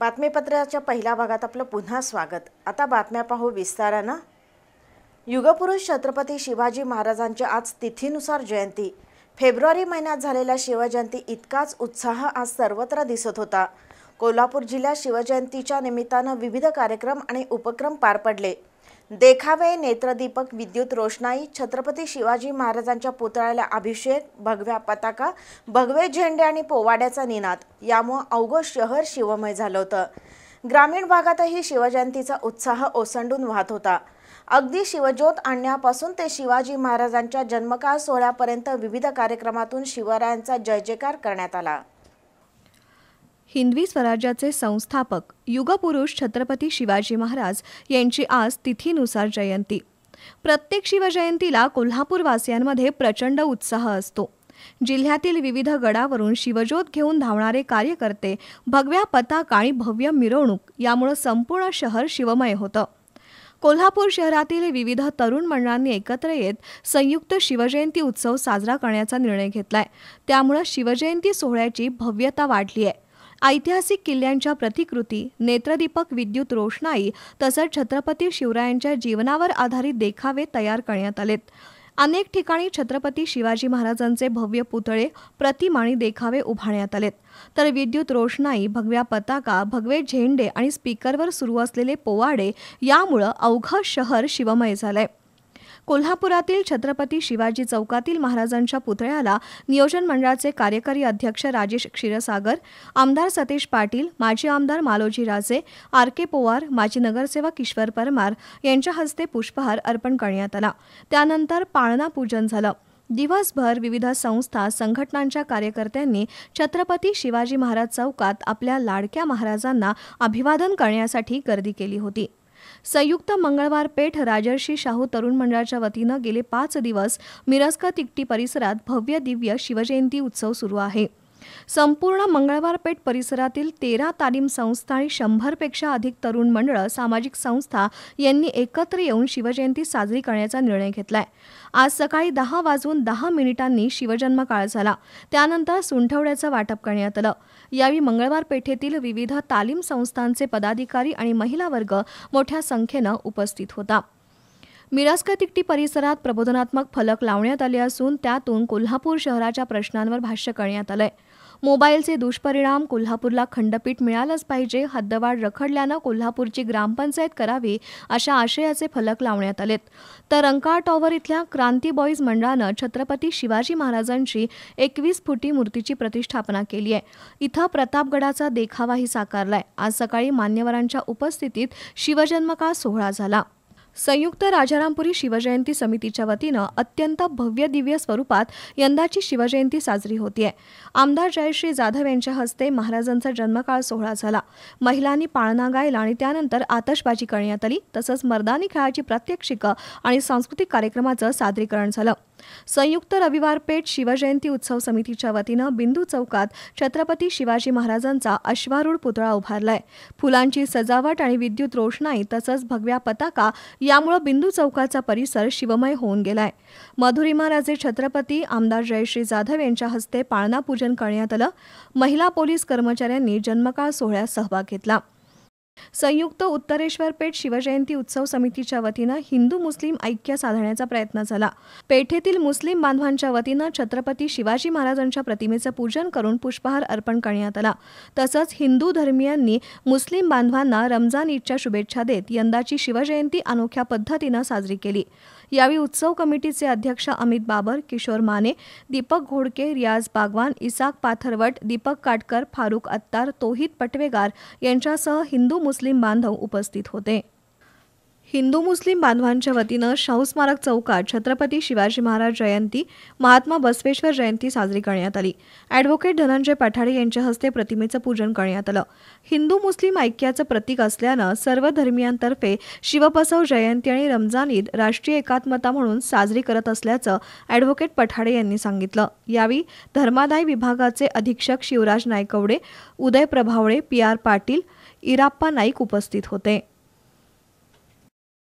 बातमीपत्राच्या पहिल्या भागात आपलं पुन्हा स्वागत आता बातम्या पाहू विस्तारानं युगपुरुष छत्रपती शिवाजी महाराजांच्या आज तिथीनुसार जयंती फेब्रुवारी महिन्यात झालेला शिवजयंती इतकाच उत्साह आज सर्वत्र दिसत होता कोल्हापूर जिल्ह्यात शिवजयंतीच्या निमित्तानं विविध कार्यक्रम आणि उपक्रम पार पडले देखावे नेत्रदीपक विद्युत रोषणाई छत्रपती शिवाजी महाराजांच्या पुतळ्याला अभिषेक भगव्या पताका भगवे झेंडे आणि पोवाड्याचा निनाद यामुळं अवघं शहर शिवमय झालं होतं ग्रामीण भागातही शिवजयंतीचा उत्साह ओसंडून वाहत होता अगदी शिवज्योत आणण्यापासून ते शिवाजी महाराजांच्या जन्मकाळ सोहळ्यापर्यंत विविध कार्यक्रमातून शिवरायांचा जय जयकार करण्यात आला हिंदवी स्वराज्याचे संस्थापक युगपुरुष छत्रपती शिवाजी महाराज यांची आज तिथीनुसार जयंती प्रत्येक शिवजयंतीला कोल्हापूरवासियांमध्ये प्रचंड उत्साह असतो जिल्ह्यातील विविध गडावरून शिवज्योत घेऊन धावणारे कार्यकर्ते भगव्या पताक आणि भव्य मिरवणूक यामुळे संपूर्ण शहर शिवमय होतं कोल्हापूर शहरातील विविध तरुण मंडळांनी एकत्र येत संयुक्त शिवजयंती उत्सव साजरा करण्याचा निर्णय घेतलाय त्यामुळे शिवजयंती सोहळ्याची भव्यता वाढली आहे ऐतिहासिक किल्ल्यांच्या प्रतिकृती नेत्रदीपक विद्युत रोषणाई तसंच छत्रपती शिवरायांच्या जीवनावर आधारित देखावे तयार करण्यात आलेत अनेक ठिकाणी छत्रपती शिवाजी महाराजांचे भव्य पुतळे प्रतिमा आणि देखावे उभारण्यात आलेत तर विद्युत रोषणाई भगव्या पताका भगवे झेंडे आणि स्पीकरवर सुरू असलेले पोवाडे यामुळं अवघं शहर शिवमय झालंय कोल्हापुरातील छत्रपती शिवाजी चौकातील महाराजांच्या पुतळ्याला नियोजन मंडळाचे कार्यकारी अध्यक्ष राजेश क्षीरसागर आमदार सतेश पाटील माजी आमदार मालोजी राजे आर के पोवार माजी नगरसेवक किश्वर परमार यांच्या हस्ते पुष्पहार अर्पण करण्यात आला त्यानंतर पाळणा पूजन झालं दिवसभर विविध संस्था संघटनांच्या कार्यकर्त्यांनी छत्रपती शिवाजी महाराज चौकात आपल्या लाडक्या महाराजांना अभिवादन करण्यासाठी गर्दी केली होती संयुक्त मंगळवार पेठ राजर्षी शाहू तरुण मंडळाच्या वतीनं गेले पाच दिवस मिरस्का तिकटी परिसरात भव्य दिव्य शिवजयंती उत्सव सुरू आहे संपूर्ण मंगळवार पेठ परिसरातील तेरा तालीम संस्था आणि शंभरपेक्षा अधिक तरुण मंडळ सामाजिक संस्था यांनी एकत्र येऊन शिवजयंती साजरी करण्याचा निर्णय घेतलाय आज सकाळी दहा वाजून दहा मिनिटांनी शिवजन्म काळ झाला त्यानंतर सुंठवड्याचं वाटप करण्यात आलं यावेळी मंगळवार पेठेतील विविध तालीम संस्थांचे पदाधिकारी आणि महिला वर्ग मोठ्या संख्येनं उपस्थित होता मिरासका तिकटी परिसरात प्रबोधनात्मक फलक लावण्यात आले असून त्यातून कोल्हापूर शहराच्या प्रश्नांवर भाष्य करण्यात आलंय मोबाईलचे दुष्परिणाम कोल्हापूरला खंडपीठ मिळालंच पाहिजे हद्दवाढ रखडल्यानं कोल्हापूरची ग्रामपंचायत करावी अशा आशयाचे फलक लावण्यात आलेत तर अंकाळ टॉवर इथल्या क्रांती बॉईज मंडळानं छत्रपती शिवाजी महाराजांची एकवीस फुटी मूर्तीची प्रतिष्ठापना केली आहे इथं प्रतापगडाचा देखावाही साकारलाय आज सकाळी मान्यवरांच्या उपस्थितीत शिवजन्मकाळ सोहळा झाला संयुक्त राजारामपुरी शिवजयंती समितीच्या वतीनं अत्यंत भव्य दिव्य स्वरूपात यंदाची शिवजयंती साजरी होतीये आमदार जयश्री जाधव यांच्या हस्ते महाराजांचा जन्मकाळ सोहळा झाला महिलांनी पाळणा गायला आणि त्यानंतर आतषबाजी करण्यात आली तसंच मर्दानी खेळाची प्रात्यक्षिकं आणि सांस्कृतिक कार्यक्रमाचं सादरीकरण झालं संयुक्त रविवार पेठ शिवजयंती उत्सव समितीच्या वतीनं बिंदू चौकात छत्रपती शिवाजी महाराजांचा अश्वारूढ पुतळा उभारलाय फुलांची सजावट आणि विद्युत रोषणाई तसंच भगव्या पताका यामुळे बिंदू चौकाचा परिसर शिवमय होऊन गेलाय माधुरी महाराजे छत्रपती आमदार जयश्री जाधव यांच्या हस्ते पाळणा पूजन करण्यात आलं महिला पोलीस कर्मचाऱ्यांनी जन्मकाळ सोहळ्यात सहभाग घेतला संयुक्त उत्तरेश्वर पेठ शिवजयंती उत्सव समितीच्या वतीनं हिंदू मुस्लिम ऐक्य साधण्याचा प्रयत्न झाला पेठेतील मुस्लिम बांधवांच्या वतीनं छत्रपती शिवाजी महाराजांच्या प्रतिमेचं पूजन करून पुष्पहार अर्पण करण्यात आला तसंच हिंदू धर्मियांनी मुस्लिम बांधवांना रमजान ईदच्या शुभेच्छा देत यंदाची शिवजयंती अनोख्या पद्धतीनं साजरी केली यावेळी उत्सव कमिटीचे अध्यक्ष अमित बाबर किशोर माने दीपक घोडके रियाज बागवान इसाक पाथरवट दीपक काटकर फारुख अत्तार तोहित पटवेगार यांच्यासह हिंदू मुस्लिम बांधव उपस्थित होते हिंदू मुस्लिम बांधवांच्या वतीनं शाहू स्मारक चौकात छत्रपती शिवाजी महाराज जयंती महात्मा बसवेश्वर जयंती साजरी करण्यात आली ॲडव्होकेट धनंजय पठाडे यांच्या हस्ते प्रतिमेचं पूजन करण्यात आलं हिंदू मुस्लिम ऐक्याचं प्रतीक असल्यानं सर्व धर्मियांतर्फे शिवबसव जयंती आणि रमजान ईद राष्ट्रीय एकात्मता म्हणून साजरी करत असल्याचं ॲडव्होकेट पठाडे यांनी सांगितलं यावेळी धर्मादाय विभागाचे अधीक्षक शिवराज नायकवडे उदय प्रभावळे पी आर पाटील इराप्पा नाईक उपस्थित होते